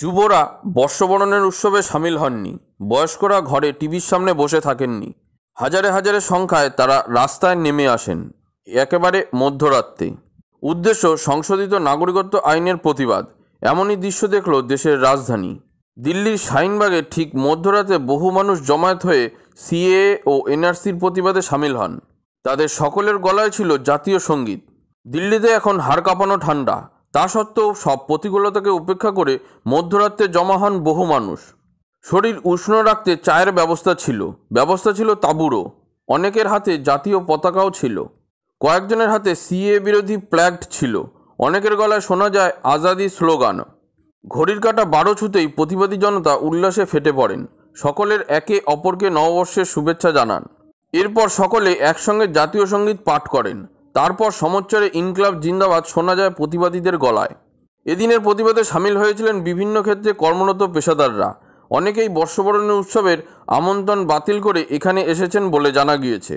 যুবরা বর্ষবরণের উৎসবে সামিল হননি বয়স্করা ঘরে টিভির সামনে বসে থাকেননি হাজারে হাজারে সংখ্যায় তারা রাস্তায় নেমে আসেন একেবারে মধ্যরাত্রে উদ্দেশ্য সংশোধিত নাগরিকত্ব আইনের প্রতিবাদ এমনই দৃশ্য দেখল দেশের রাজধানী দিল্লির শাহিনবাগে ঠিক মধ্যরাতে বহু মানুষ জমায়েত হয়ে সিএ ও এনআরসির প্রতিবাদে সামিল হন তাদের সকলের গলায় ছিল জাতীয় সঙ্গীত দিল্লিতে এখন হাড় কাঁপানো ঠান্ডা তা সত্ত্বেও সব প্রতিকূলতাকে উপেক্ষা করে মধ্যরাত্রে জমা হন বহু মানুষ শরীর উষ্ণ রাখতে চায়ের ব্যবস্থা ছিল ব্যবস্থা ছিল তাঁবুরও অনেকের হাতে জাতীয় পতাকাও ছিল কয়েকজনের হাতে সিএ বিরোধী প্ল্যাগড ছিল অনেকের গলায় শোনা যায় আজাদি স্লোগান ঘড়ির কাটা বারো ছুতেই প্রতিবাদী জনতা উল্লাসে ফেটে পড়েন সকলের একে অপরকে নববর্ষের শুভেচ্ছা জানান এরপর সকলে একসঙ্গে জাতীয় সঙ্গীত পাঠ করেন তারপর সমচ্চরে ইনকলাব জিন্দাবাদ শোনা যায় প্রতিবাদীদের গলায় এদিনের প্রতিবাদে সামিল হয়েছিলেন বিভিন্ন ক্ষেত্রে কর্মরত পেশাদাররা অনেকেই বর্ষবরণের উৎসবের আমন্ত্রণ বাতিল করে এখানে এসেছেন বলে জানা গিয়েছে